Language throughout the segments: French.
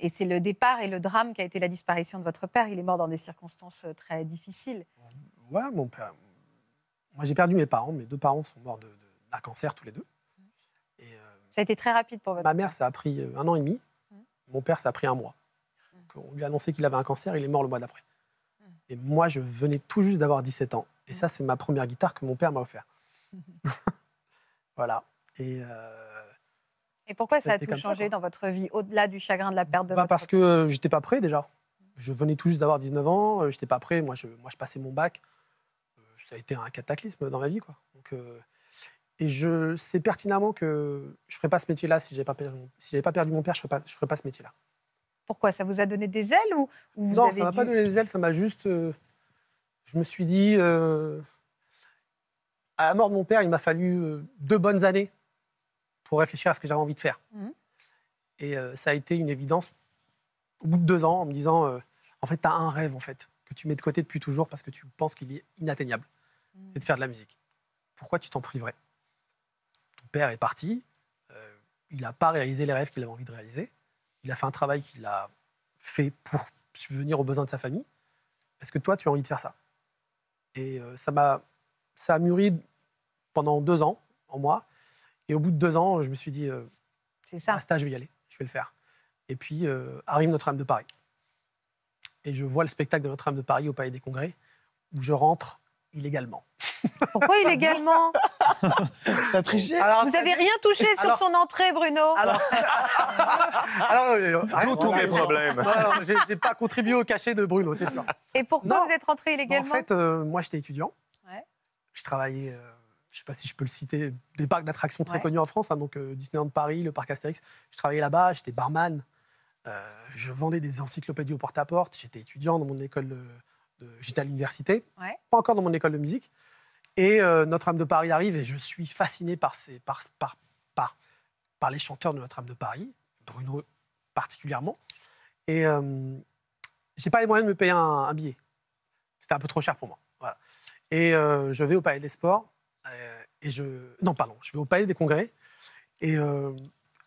et c'est le départ et le drame qui a été la disparition de votre père. Il est mort dans des circonstances euh, très difficiles. Ouais, mon père. Moi, j'ai perdu mes parents. Mes deux parents sont morts d'un cancer tous les deux. Euh, ça a été très rapide pour votre. Ma mère, ça a pris euh, un an et demi. Mmh. Mon père, ça a pris un mois. Mmh. On lui a annoncé qu'il avait un cancer. Il est mort le mois d'après. Mmh. Et moi, je venais tout juste d'avoir 17 ans. Et ça, c'est ma première guitare que mon père m'a offert. voilà. Et et pourquoi ça, a tout changé dans votre vie, au-delà du chagrin de la perte de bah, votre père Parce que je n'étais pas prêt déjà. Je venais tout juste d'avoir 19 ans, je euh, j'étais pas prêt. Moi je, moi, je passais mon bac. Euh, ça a été un cataclysme dans ma vie. Quoi. Donc, euh, et je sais pertinemment que je ne ferais pas ce métier-là si je n'avais pas, perdu, pas perdu mon père, je ne ferais, pas ce métier-là. Pourquoi Ça vous a donné des ailes ou, Non, ça ne m'a pas donné des ailes, ça m'a juste. je me suis dit. à la mort de mon père, il m'a fallu deux bonnes années pour réfléchir à ce que j'avais envie de faire. Mhm. Et euh, ça a été une évidence au bout de deux ans en me disant euh, en fait, tu as un rêve en fait que tu mets de côté depuis toujours parce que tu penses qu'il est inatteignable mhm. c'est de faire de la musique. Pourquoi tu t'en priverais Ton père est parti, euh, il n'a pas réalisé les rêves qu'il avait envie de réaliser, il a fait un travail qu'il a fait pour subvenir aux besoins de sa famille. Est-ce que toi, tu as envie de faire ça Et ça m'a ça a mûri pendant deux ans en moi. Et au bout de deux ans, je me suis dit, euh, c'est ça. stage, je vais y aller, je vais le faire. Et puis euh, arrive Notre-Dame de Paris. Et je vois le spectacle de Notre-Dame de Paris au Palais des Congrès, où je rentre illégalement. Pourquoi illégalement triché Vous n'avez rien touché sur son entrée, Bruno Alors, alors euh, tous mes problèmes. J'ai pas contribué au cachet de Bruno, c'est sûr. Et pourquoi vous êtes rentré illégalement En fait, moi, j'étais étudiant. Je travaillais je ne sais pas si je peux le citer, des parcs d'attractions très connus en France, hein, donc euh, Disneyland Paris, le parc Astérix. Je travaillais là-bas, j'étais barman, euh, je vendais des encyclopédies au porte-à-porte, j'étais étudiant dans mon école de, j'étais à l'université, pas encore dans mon école de musique. Et euh, Notre-Dame de Paris arrive et je suis fasciné par, ces, par, par, par, par les chanteurs de Notre-Dame de Paris, Bruno particulièrement. Et euh, je n'ai pas les moyens de me payer un, billet. C'était un peu trop cher pour moi. Et je vais au Palais des Sports je... Non, pardon, je vais au Palais des Congrès. Et euh,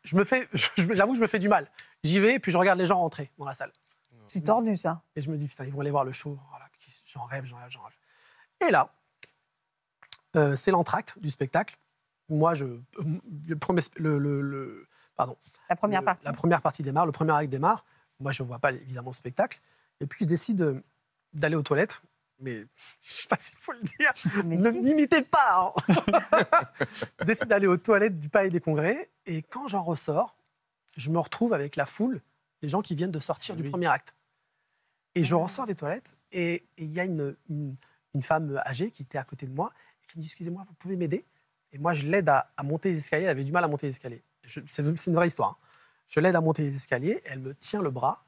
je me fais, j'avoue, je me fais du mal. J'y vais, et puis je regarde les gens rentrer dans la salle. C'est tordu, ça. Et je me dis, putain, ils vont aller voir le show. j'en rêve, j'en rêve, j'en rêve. Et là, euh, c'est l'entracte du spectacle. Moi, je, le le, pardon. La première partie. La première partie démarre, le premier acte démarre. Moi, je vois pas évidemment le spectacle. Et puis, je décide euh, d'aller aux toilettes mais je sais pas s'il faut le dire, ne m'imitez pas. Hein. décide d'aller aux toilettes du palais des congrès et quand j'en ressors, je me retrouve avec la foule des gens qui viennent de sortir ah du premier acte. Et je ah. ressors des toilettes et il y a une, femme âgée qui était à côté de moi et qui me dit Excusez-moi, vous pouvez m'aider Et moi, je l'aide à, monter les escaliers. Elle avait du mal à monter les escaliers. C'est une vraie histoire. Hein. Je l'aide à monter les escaliers. Elle me tient le bras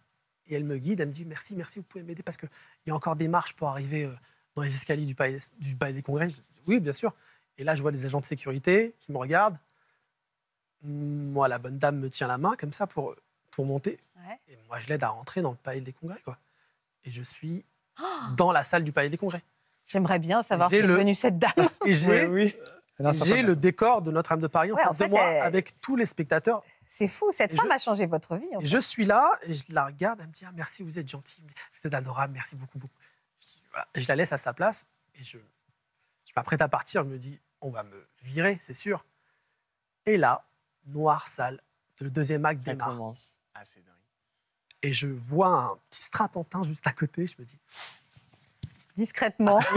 et elle me guide, elle me dit merci, merci, vous pouvez m'aider parce qu'il y a encore des marches pour arriver euh, dans les escaliers du palais, du palais des congrès. oui, bien sûr. Et là, je vois des agents de sécurité qui me regardent. Moi, la bonne dame me tient la main comme ça pour, pour monter. Et moi, je l'aide à rentrer dans le palais des congrès. Quoi. Et je suis dans la salle du palais des congrès. J'aimerais bien savoir ce qu'est le... cette dame. Et j'ai oui, oui. J'ai le décor de Notre-Dame de Paris en face de moi avec tous les spectateurs. C'est fou, cette femme a changé votre vie. je suis là et je la regarde, elle me dit ah, merci, vous êtes gentil, vous êtes adorable, merci beaucoup, beaucoup. Je, la laisse à sa place et je, je m'apprête à partir, Elle me dit « on va me virer, c'est sûr. Et là, noir, sale, le deuxième acte Ça démarre. Commence. Ah, et je vois un petit strapantin juste à côté, je me dis discrètement. je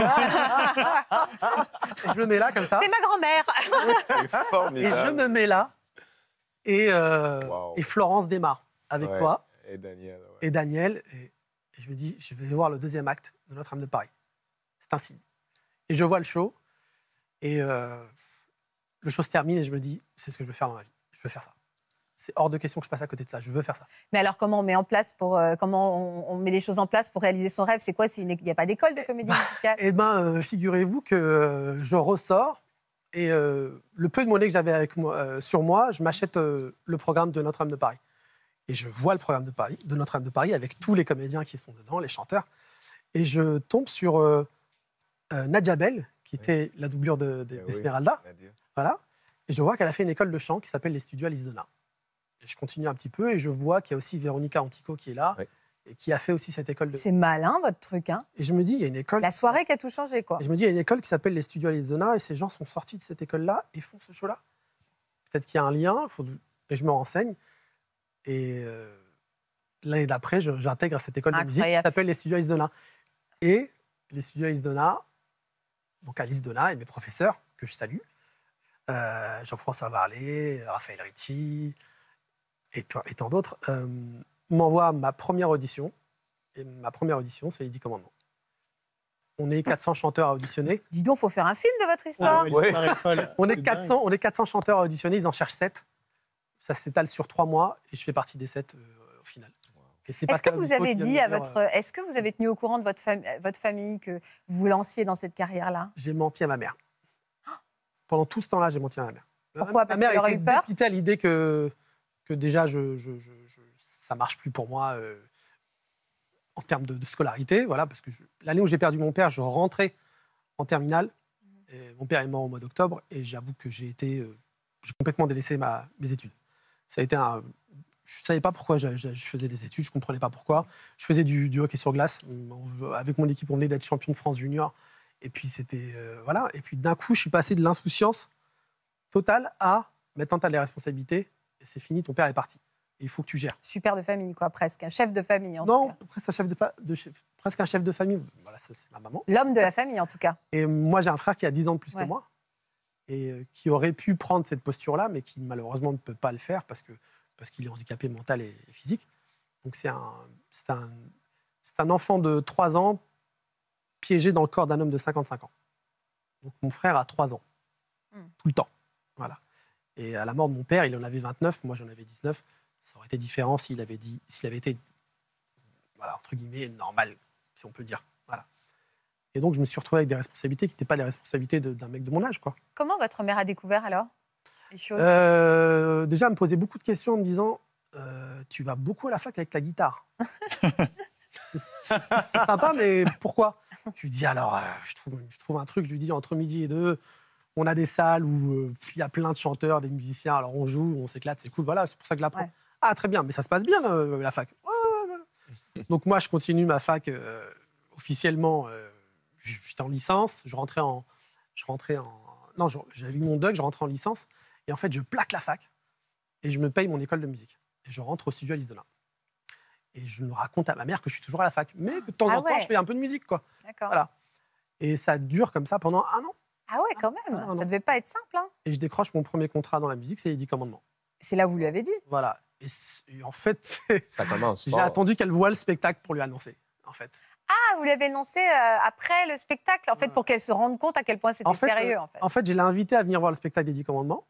me mets là comme ça. C'est ma grand-mère. Et je me mets là. Et, euh, Florence démarre avec toi. Et Daniel. Et Daniel. Et, je me dis, je vais voir le deuxième acte de notre âme de Paris. C'est un signe. Et je vois le show. Et euh, le show se termine et je me dis, c'est ce que je veux faire dans ma vie. Je veux faire ça c'est hors de question que je passe à côté de ça. Je veux faire ça. Mais alors, comment on met en place pour, euh, comment on, met les choses en place pour réaliser son rêve C'est quoi Il n'y a pas d'école de eh comédie bah, musicale Eh ben, euh, figurez-vous que euh, je ressors et le peu de monnaie que j'avais avec moi, sur moi, je m'achète le programme de Notre-Dame de Paris. Et je vois le programme de Paris, de Notre-Dame de Paris, avec tous les comédiens qui sont dedans, les chanteurs. Et je tombe sur Nadia Bell, qui était la doublure eh d'Esmeralda. De, voilà. Et je vois qu'elle a fait une école de chant qui s'appelle les Studios Alice je continue un petit peu et je vois qu'il y a aussi Véronica Antico qui est là. Et qui a fait aussi cette école de. C'est malin votre truc, hein. Et je me dis, il y a une école. La soirée qui a tout changé, quoi. je me dis, il y a une école qui s'appelle les Studios Arizona et ces gens sont sortis de cette école-là et font ce show-là. Peut-être qu'il y a un lien, et je me renseigne. Et euh, l'année d'après, j'intègre cette école de musique qui s'appelle les Studios Arizona. Et les Studios Arizona, donc Alice Donna et mes professeurs, que je salue, euh, Jean-François Varlet, Raphaël Ritchie, et, toi, et tant d'autres, euh, m'envoie ma première audition. Et ma première audition, c'est 10 Commandements. On est 400 chanteurs à auditionner. Dis donc, faut faire un film de votre histoire. on, est 400, on est 400 chanteurs à auditionner, ils en cherchent 7. Ça s'étale sur 3 mois et je fais partie des 7 euh, au final. Est-ce que vous avez dit à votre. Est-ce que vous avez tenu au courant de votre, votre famille que vous lanciez dans cette carrière-là J'ai menti à ma mère. Pendant tout ce temps-là, j'ai menti à ma mère. Pourquoi Parce ma mère qu'elle aurait eu peur. à l'idée que que déjà, je, je, ça marche plus pour moi euh, en termes de, scolarité. Voilà, parce que l'année où j'ai perdu mon père, je rentrais en terminale. Mhm. mon père est mort au mois d'octobre et j'avoue que j'ai été, euh, j'ai complètement délaissé mes études. Ça a été un, je savais pas pourquoi je, faisais des études, je comprenais pas pourquoi. Je faisais du, hockey sur glace avec mon équipe, on venait d'être champion de France junior. Et puis c'était euh, voilà. Et puis d'un coup, je suis passé de l'insouciance totale à maintenant tu as les responsabilités, c'est fini, ton père est parti. il faut que tu gères. Super de famille, quoi, presque. Un chef de famille, non, Presque un chef de, presque un chef de famille. Voilà, c'est ma maman. L'homme de la famille, en tout cas. Et moi, j'ai un frère qui a 10 ans de plus que moi et euh, qui aurait pu prendre cette posture-là, mais qui malheureusement ne peut pas le faire parce qu'il parce qu'il est handicapé mental et, physique. Donc c'est un, un, un enfant de 3 ans piégé dans le corps d'un homme de 55 ans. Donc mon frère a 3 ans, hmm. tout le temps. Et à la mort de mon père, il en avait 29, moi j'en avais 19. Ça aurait été différent s'il avait, dit, s'il avait été, voilà, entre guillemets, normal, si on peut dire. Voilà. Et donc je me suis retrouvé avec des responsabilités qui n'étaient pas les responsabilités d'un mec de mon âge. Quoi. Comment votre mère a découvert alors les choses euh, Déjà, elle me posait beaucoup de questions en me disant euh, Tu vas beaucoup à la fac avec ta guitare. c'est, sympa, mais pourquoi Je lui dis Alors, euh, je, je trouve un truc, je lui dis entre midi et deux on a des salles où euh, il y a plein de chanteurs, des musiciens, alors on joue, on s'éclate, c'est cool, voilà, c'est pour ça que l'apprends. Ah, très bien, mais ça se passe bien, euh, la, fac. Donc moi, je continue ma fac euh, officiellement. J'étais en licence, je rentrais en, je rentrais en, non, j'avais eu mon doc, je rentrais en licence, et en fait, je plaque la fac et je me paye mon école de musique et je rentre au studio à l'Isdelin. Et je me raconte à ma mère que je suis toujours à la fac, mais que de temps ah en temps, je fais un peu de musique, quoi. Voilà. Et ça dure comme ça pendant un an. Ah ouais, quand même. Ah, ça devait pas être simple. Hein. Et je décroche mon premier contrat dans la musique, c'est les 10 commandements. C'est là où vous lui avez dit Voilà. Et, en fait, ça J'ai attendu qu'elle voie le spectacle pour lui annoncer, en fait. Ah, vous lui avez annoncé euh, après le spectacle, en fait, pour qu'elle se rende compte à quel point c'était sérieux, euh, en fait. En fait, je l'ai invitée à venir voir le spectacle des 10 commandements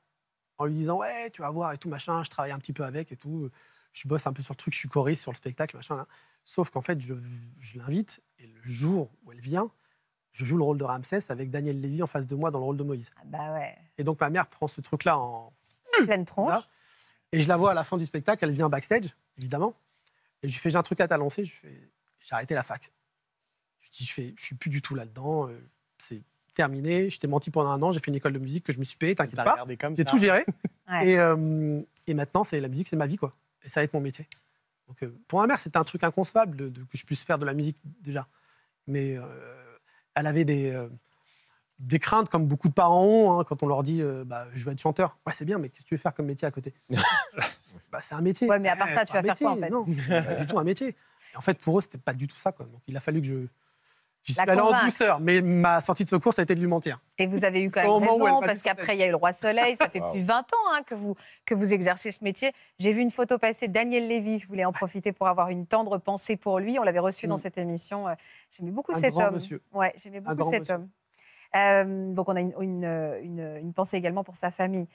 en lui disant Ouais, tu vas voir et tout, machin, je travaille un petit peu avec et tout. Je bosse un peu sur le truc, je suis choriste sur le spectacle, machin. Sauf qu'en fait, je l'invite et le jour où elle vient, je joue le rôle de Ramsès avec Daniel Lévy en face de moi dans le rôle de Moïse. Ah bah ouais. Et donc ma mère prend ce truc-là en pleine tronche. et je la vois à la fin du spectacle, elle vient backstage, évidemment. Et je lui fais J'ai un truc à t'annoncer, j'ai arrêté la fac. Je dis Je, fais, je suis plus du tout là-dedans, euh, c'est terminé. Je t'ai menti pendant un an, j'ai fait une école de musique que je me suis payé, t'inquiète pas. J'ai tout géré. Euh, et, maintenant, c'est la musique, c'est ma vie, quoi. Et ça va être mon métier. Donc, euh, pour ma mère, c'était un truc inconcevable de, que je puisse faire de la musique déjà. Mais elle avait des, euh, des craintes, comme beaucoup de parents ont, hein, quand on leur dit euh, bah, je veux être chanteur. Ouais, c'est bien, mais qu'est-ce que tu veux faire comme métier à côté bah, C'est un métier. mais à part ça, tu vas faire quoi en fait Non, pas du tout un métier. en fait, pour eux, c'était pas du tout ça. Quoi. il a fallu que je, J'y suis en douceur, mais ma sortie de secours, ça a été de lui mentir. Et vous avez eu quand même raison, parce qu'après, il y a eu le Roi Soleil. Ça fait plus de 20 ans hein, que, vous, que vous exercez ce métier. J'ai vu une photo passer Daniel Lévy. Je voulais en profiter pour avoir une tendre pensée pour lui. On l'avait reçu dans mm. cette émission. Euh, j'aimais beaucoup Un cet grand homme. Monsieur. Ouais, j'aimais beaucoup cet homme. Euh, donc on a une, une, une, une pensée également pour sa famille.